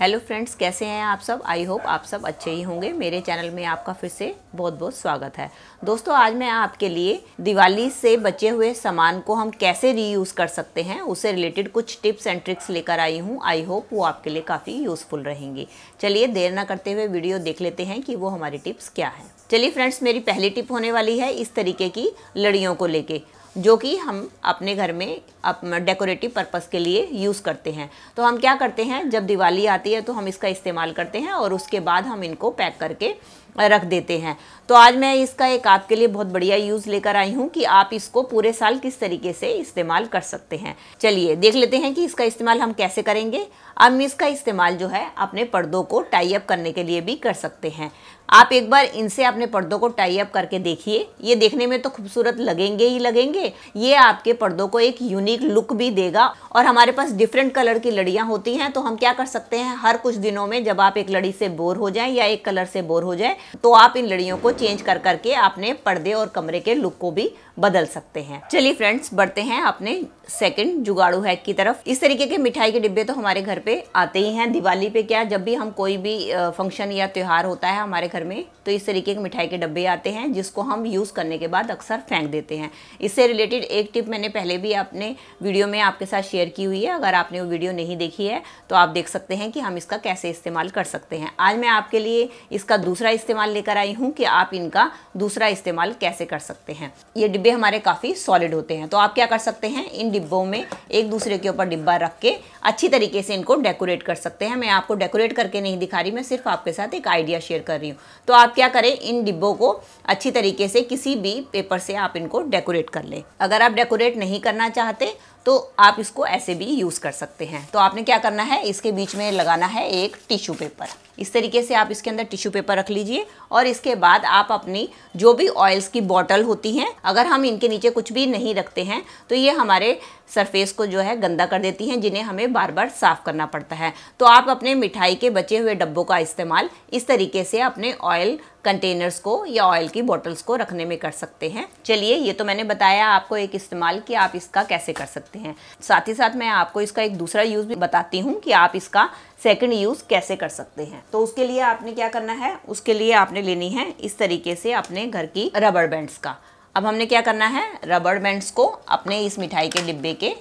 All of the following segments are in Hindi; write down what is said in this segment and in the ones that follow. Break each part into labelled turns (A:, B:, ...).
A: हेलो फ्रेंड्स कैसे हैं आप सब आई होप आप सब अच्छे ही होंगे मेरे चैनल में आपका फिर से बहुत बहुत स्वागत है दोस्तों आज मैं आपके लिए दिवाली से बचे हुए सामान को हम कैसे रीयूज़ कर सकते हैं उससे रिलेटेड कुछ टिप्स एंड ट्रिक्स लेकर आई हूँ आई होप वो आपके लिए काफ़ी यूज़फुल रहेंगी चलिए देर ना करते हुए वीडियो देख लेते हैं कि वो हमारी टिप्स क्या है चलिए फ्रेंड्स मेरी पहली टिप होने वाली है इस तरीके की लड़ियों को लेके जो कि हम अपने घर में अप डेकोरेटिव पर्पस के लिए यूज़ करते हैं तो हम क्या करते हैं जब दिवाली आती है तो हम इसका इस्तेमाल करते हैं और उसके बाद हम इनको पैक करके रख देते हैं तो आज मैं इसका एक आपके लिए बहुत बढ़िया यूज़ लेकर आई हूँ कि आप इसको पूरे साल किस तरीके से इस्तेमाल कर सकते हैं चलिए देख लेते हैं कि इसका इस्तेमाल हम कैसे करेंगे हम इसका इस्तेमाल जो है अपने पर्दों को टाई अप करने के लिए भी कर सकते हैं आप एक बार इनसे अपने पर्दों को टाई अप करके देखिए ये देखने में तो खूबसूरत लगेंगे ही लगेंगे ये आपके पर्दों को एक यूनिक लुक भी देगा और हमारे पास डिफरेंट कलर की लड़ियाँ होती हैं तो हम क्या कर सकते हैं हर कुछ दिनों में जब आप एक लड़ी से बोर हो जाएं या एक कलर से बोर हो जाए तो आप इन लड़ियों को चेंज कर करके अपने पर्दे और कमरे के लुक को भी बदल सकते हैं चलिए फ्रेंड्स बढ़ते हैं अपने सेकंड जुगाड़ू हैक की तरफ इस तरीके के मिठाई के डिब्बे तो हमारे घर पे आते ही हैं दिवाली पे क्या जब भी हम कोई भी फंक्शन या त्यौहार होता है हमारे घर में तो इस तरीके के मिठाई के डिब्बे आते हैं जिसको हम यूज़ करने के बाद अक्सर फेंक देते हैं इससे रिलेटेड एक टिप मैंने पहले भी अपने वीडियो में आपके साथ शेयर की हुई है अगर आपने वो वीडियो नहीं देखी है तो आप देख सकते हैं कि हम इसका कैसे इस्तेमाल कर सकते हैं आज मैं आपके लिए इसका दूसरा इस्तेमाल इस्तेमाल लेकर आई हूँ कि आप इनका दूसरा इस्तेमाल कैसे कर सकते हैं ये डिब्बे हमारे काफ़ी सॉलिड होते हैं तो आप क्या कर सकते हैं इन डिब्बों में एक दूसरे के ऊपर डिब्बा रख के अच्छी तरीके से इनको डेकोरेट कर सकते हैं मैं आपको डेकोरेट करके नहीं दिखा रही मैं सिर्फ आपके साथ एक आइडिया शेयर कर रही हूँ तो आप क्या करें इन डिब्बों को अच्छी तरीके से किसी भी पेपर से आप इनको डेकोरेट कर लें अगर आप डेकोरेट नहीं करना चाहते तो आप इसको ऐसे भी यूज़ कर सकते हैं तो आपने क्या करना है इसके बीच में लगाना है एक टिश्यू पेपर इस तरीके से आप इसके अंदर टिश्यू पेपर रख लीजिए और इसके बाद आप अपनी जो भी ऑयल्स की बॉटल होती हैं अगर हम इनके नीचे कुछ भी नहीं रखते हैं तो ये हमारे सरफेस को जो है गंदा कर देती हैं जिन्हें हमें बार बार साफ़ करना पड़ता है तो आप अपने मिठाई के बचे हुए डब्बों का इस्तेमाल इस तरीके से अपने ऑयल कंटेनर्स को या ऑयल की बॉटल्स को रखने में कर सकते हैं चलिए ये तो मैंने बताया आपको एक इस्तेमाल कि आप इसका कैसे कर सकते हैं साथ ही साथ मैं आपको इसका एक दूसरा यूज़ भी बताती हूँ कि आप इसका सेकंड यूज़ कैसे कर सकते हैं तो उसके लिए आपने क्या करना है उसके लिए आपने लेनी है इस तरीके से अपने घर की रबड़ बैंड्स का अब हमने क्या करना है रबड़ बैंड्स को अपने इस मिठाई के डिब्बे के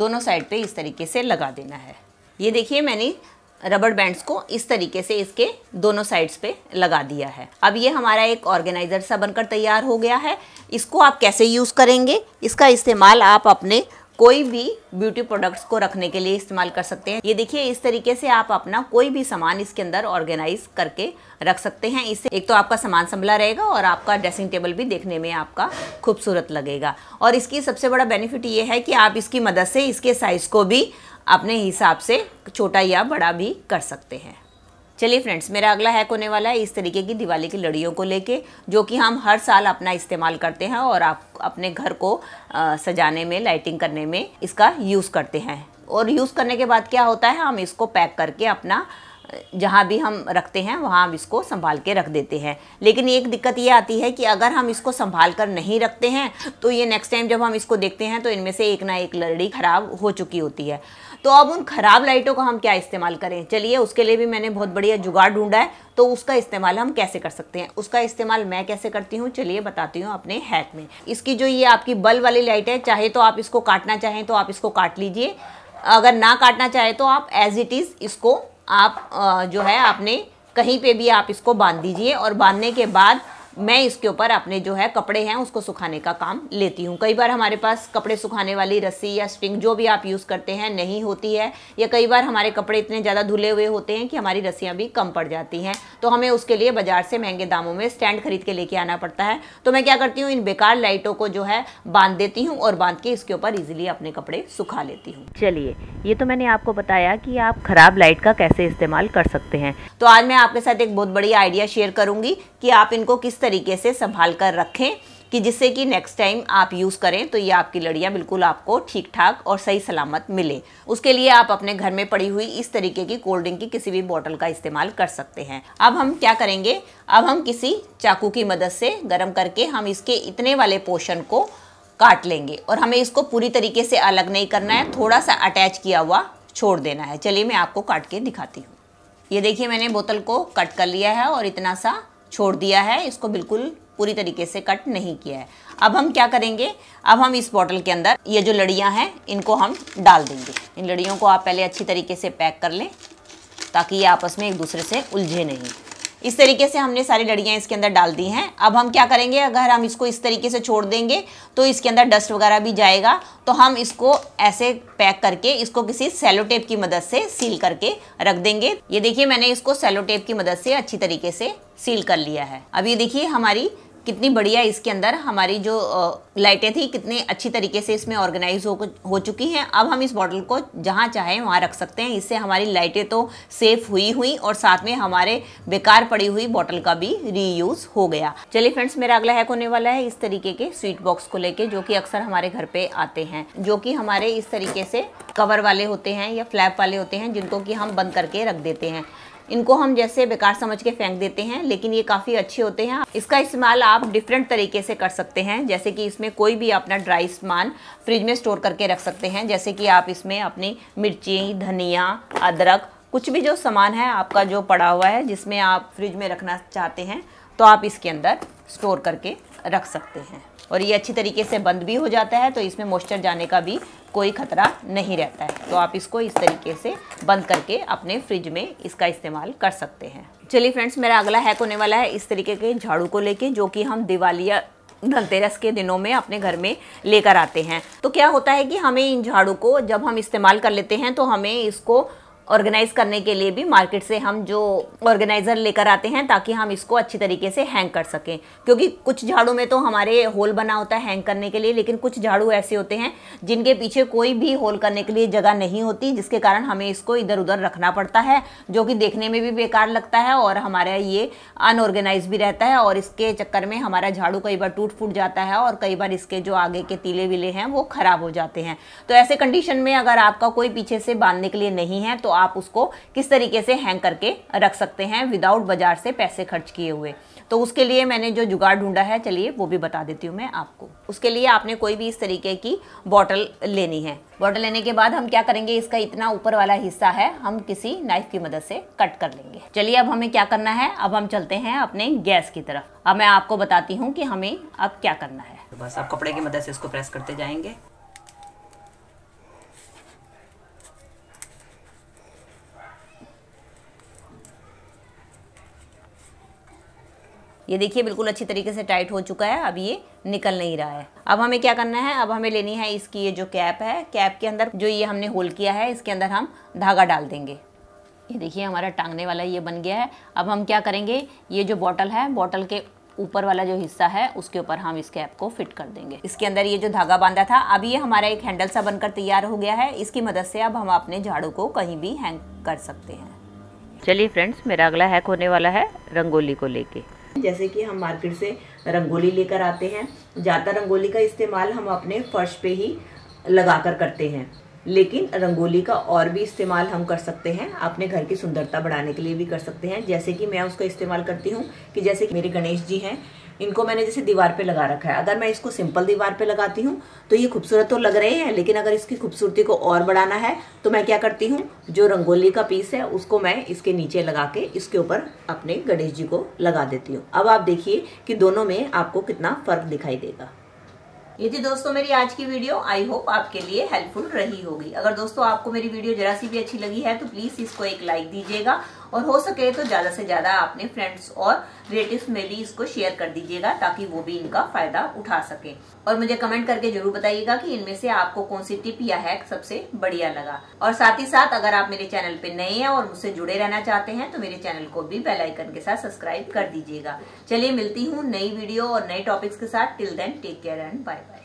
A: दोनों साइड पर इस तरीके से लगा देना है ये देखिए मैंने रबड़ बैंड्स को इस तरीके से इसके दोनों साइड्स पे लगा दिया है अब ये हमारा एक ऑर्गेनाइज़र सा बनकर तैयार हो गया है इसको आप कैसे यूज़ करेंगे इसका इस्तेमाल आप अपने कोई भी ब्यूटी प्रोडक्ट्स को रखने के लिए इस्तेमाल कर सकते हैं ये देखिए इस तरीके से आप अपना कोई भी सामान इसके अंदर ऑर्गेनाइज करके रख सकते हैं इससे एक तो आपका सामान संभला रहेगा और आपका ड्रेसिंग टेबल भी देखने में आपका खूबसूरत लगेगा और इसकी सबसे बड़ा बेनिफिट ये है कि आप इसकी मदद से इसके साइज़ को भी अपने हिसाब से छोटा या बड़ा भी कर सकते हैं चलिए फ्रेंड्स मेरा अगला हैक होने वाला है इस तरीके की दिवाली की लड़ियों को लेके जो कि हम हर साल अपना इस्तेमाल करते हैं और आप अपने घर को आ, सजाने में लाइटिंग करने में इसका यूज़ करते हैं और यूज़ करने के बाद क्या होता है हम इसको पैक करके अपना जहाँ भी हम रखते हैं वहाँ हम इसको संभाल के रख देते हैं लेकिन एक दिक्कत ये आती है कि अगर हम इसको संभाल कर नहीं रखते हैं तो ये नेक्स्ट टाइम जब हम इसको देखते हैं तो इनमें से एक ना एक लड़ी ख़राब हो चुकी होती है तो अब उन ख़राब लाइटों का हम क्या इस्तेमाल करें चलिए उसके लिए भी मैंने बहुत बढ़िया जुगाड़ ढूंढा है तो उसका इस्तेमाल हम कैसे कर सकते हैं उसका इस्तेमाल मैं कैसे करती हूँ चलिए बताती हूँ अपने हैक में इसकी जो ये आपकी बल वाली लाइट है चाहे तो आप इसको काटना चाहें तो आप इसको काट लीजिए अगर ना काटना चाहे तो आप एज इट इज़ इसको आप जो है आपने कहीं पे भी आप इसको बांध दीजिए और बांधने के बाद मैं इसके ऊपर अपने जो है कपड़े हैं उसको सुखाने का काम लेती हूँ कई बार हमारे पास कपड़े सुखाने वाली रस्सी या स्ट्रिंग जो भी आप यूज़ करते हैं नहीं होती है या कई बार हमारे कपड़े इतने ज़्यादा धुले हुए होते हैं कि हमारी रस्सियाँ भी कम पड़ जाती हैं तो हमें उसके लिए बाज़ार से महंगे दामों में स्टैंड खरीद के लेके आना पड़ता है तो मैं क्या करती हूँ इन बेकार लाइटों को जो है बांध देती हूँ और बांध के इसके ऊपर ईजिली अपने कपड़े सुखा लेती हूँ चलिए ये तो मैंने आपको बताया कि आप ख़राब लाइट का कैसे इस्तेमाल कर सकते हैं तो आज मैं आपके साथ एक बहुत बड़ी आइडिया शेयर करूँगी कि आप इनको किस तरीके से संभाल कर रखें कि जिससे कि नेक्स्ट टाइम आप यूज़ करें तो ये आपकी लड़ियाँ बिल्कुल आपको ठीक ठाक और सही सलामत मिले उसके लिए आप अपने घर में पड़ी हुई इस तरीके की कोल्ड ड्रिंक की किसी भी बोतल का इस्तेमाल कर सकते हैं अब हम क्या करेंगे अब हम किसी चाकू की मदद से गर्म करके हम इसके इतने वाले पोर्शन को काट लेंगे और हमें इसको पूरी तरीके से अलग नहीं करना है थोड़ा सा अटैच किया हुआ छोड़ देना है चलिए मैं आपको काट के दिखाती हूँ ये देखिए मैंने बोतल को कट कर लिया है और इतना सा छोड़ दिया है इसको बिल्कुल पूरी तरीके से कट नहीं किया है अब हम क्या करेंगे अब हम इस बॉटल के अंदर ये जो लड़ियाँ हैं इनको हम डाल देंगे इन लड़ियों को आप पहले अच्छी तरीके से पैक कर लें ताकि ये आपस में एक दूसरे से उलझे नहीं इस तरीके से हमने सारी लड़ियाँ इसके अंदर डाल दी हैं अब हम क्या करेंगे अगर हम इसको इस तरीके से छोड़ देंगे तो इसके अंदर डस्ट वगैरह भी जाएगा तो हम इसको ऐसे पैक करके इसको किसी सेलो टेप की मदद से सील करके रख देंगे ये देखिए मैंने इसको सेलो टेप की मदद से अच्छी तरीके से सील कर लिया है अब ये देखिए हमारी कितनी बढ़िया इसके अंदर हमारी जो लाइटें थी कितने अच्छी तरीके से इसमें ऑर्गेनाइज हो हो चुकी हैं अब हम इस बॉटल को जहाँ चाहे वहाँ रख सकते हैं इससे हमारी लाइटें तो सेफ हुई हुई और साथ में हमारे बेकार पड़ी हुई बॉटल का भी रीयूज़ हो गया चलिए फ्रेंड्स मेरा अगला हैक होने वाला है इस तरीके के स्वीट बॉक्स को लेकर जो कि अक्सर हमारे घर पर आते हैं जो कि हमारे इस तरीके से कवर वाले होते हैं या फ्लैप वाले होते हैं जिनको कि हम बंद करके रख देते हैं इनको हम जैसे बेकार समझ के फेंक देते हैं लेकिन ये काफ़ी अच्छे होते हैं इसका इस्तेमाल आप डिफरेंट तरीके से कर सकते हैं जैसे कि इसमें कोई भी अपना ड्राई सामान फ्रिज में स्टोर करके रख सकते हैं जैसे कि आप इसमें अपनी मिर्ची धनिया अदरक कुछ भी जो सामान है आपका जो पड़ा हुआ है जिसमें आप फ्रिज में रखना चाहते हैं तो आप इसके अंदर स्टोर करके रख सकते हैं और ये अच्छी तरीके से बंद भी हो जाता है तो इसमें मॉइस्चर जाने का भी कोई खतरा नहीं रहता है तो आप इसको इस तरीके से बंद करके अपने फ्रिज में इसका इस्तेमाल कर सकते हैं चलिए फ्रेंड्स मेरा अगला हैक होने वाला है इस तरीके के झाड़ू को लेके जो कि हम दिवालिया धनतेरस के दिनों में अपने घर में लेकर आते हैं तो क्या होता है कि हमें इन झाड़ू को जब हम इस्तेमाल कर लेते हैं तो हमें इसको ऑर्गेनाइज़ करने के लिए भी मार्केट से हम जो ऑर्गेनाइज़र लेकर आते हैं ताकि हम इसको अच्छी तरीके से हैंग कर सकें क्योंकि कुछ झाड़ू में तो हमारे होल बना होता है हैंग करने के लिए लेकिन कुछ झाड़ू ऐसे होते हैं जिनके पीछे कोई भी होल करने के लिए जगह नहीं होती जिसके कारण हमें इसको इधर उधर रखना पड़ता है जो कि देखने में भी बेकार लगता है और हमारा ये अनऑर्गेनाइज भी रहता है और इसके चक्कर में हमारा झाड़ू कई बार टूट फूट जाता है और कई बार इसके जो आगे के तीले विले हैं वो ख़राब हो जाते हैं तो ऐसे कंडीशन में अगर आपका कोई पीछे से बांधने के लिए नहीं है तो आप उसको किस तरीके से हैंग करके रख सकते हैं विदाउट बाज़ार से पैसे खर्च किए हुए तो उसके लिए मैंने जो जुगाड़ ढूंढा है चलिए वो भी बता देती हूँ मैं आपको उसके लिए आपने कोई भी इस तरीके की बॉटल लेनी है बॉटल लेने के बाद हम क्या करेंगे इसका इतना ऊपर वाला हिस्सा है हम किसी नाइफ की मदद से कट कर लेंगे चलिए अब हमें क्या करना है अब हम चलते हैं अपने गैस की तरफ अब मैं आपको बताती हूँ कि हमें अब क्या करना है बस आप कपड़े की मदद से इसको प्रेस करते जाएंगे ये देखिए बिल्कुल अच्छी तरीके से टाइट हो चुका है अब ये निकल नहीं रहा है अब हमें क्या करना है अब हमें लेनी है इसकी ये जो कैप है कैप के अंदर जो ये हमने होल किया है इसके अंदर हम धागा डाल देंगे ये देखिए हमारा टांगने वाला ये बन गया है अब हम क्या करेंगे ये जो बॉटल है बॉटल के ऊपर वाला जो हिस्सा है उसके ऊपर हम इस कैप को फिट कर देंगे इसके अंदर ये जो धागा बांधा था अब ये हमारा एक हैंडल सा बनकर तैयार हो गया है इसकी मदद से अब हम अपने झाड़ू को कहीं भी हैंग कर सकते हैं चलिए फ्रेंड्स मेरा अगला हैक होने वाला है रंगोली को लेके जैसे कि हम मार्केट से रंगोली लेकर आते हैं ज़्यादा रंगोली का इस्तेमाल हम अपने फर्श पे ही लगा कर करते हैं लेकिन रंगोली का और भी इस्तेमाल हम कर सकते हैं अपने घर की सुंदरता बढ़ाने के लिए भी कर सकते हैं जैसे कि मैं उसका इस्तेमाल करती हूँ कि जैसे कि मेरे गणेश जी हैं इनको मैंने जैसे दीवार पे लगा रखा है अगर मैं इसको सिंपल दीवार पे लगाती हूँ तो ये खूबसूरत तो लग रहे हैं लेकिन अगर इसकी खूबसूरती को और बढ़ाना है तो मैं क्या करती हूँ जो रंगोली का पीस है उसको मैं इसके नीचे लगा के इसके ऊपर अपने गणेश जी को लगा देती हूँ अब आप देखिए कि दोनों में आपको कितना फर्क दिखाई देगा ये थी दोस्तों मेरी आज की वीडियो आई होप आपके लिए हेल्पफुल रही होगी अगर दोस्तों आपको मेरी वीडियो जरा सी भी अच्छी लगी है तो प्लीज इसको एक लाइक दीजिएगा और हो सके तो ज़्यादा से ज़्यादा आपने फ्रेंड्स और रिलेटिव में भी इसको शेयर कर दीजिएगा ताकि वो भी इनका फायदा उठा सके और मुझे कमेंट करके जरूर बताइएगा कि इनमें से आपको कौन सी टिप या हैक सबसे बढ़िया लगा और साथ ही साथ अगर आप मेरे चैनल पे नए हैं और मुझसे जुड़े रहना चाहते हैं तो मेरे चैनल को भी बेलाइकन के साथ सब्सक्राइब कर दीजिएगा चलिए मिलती हूँ नई वीडियो और नए टॉपिक्स के साथ till then take care and bye bye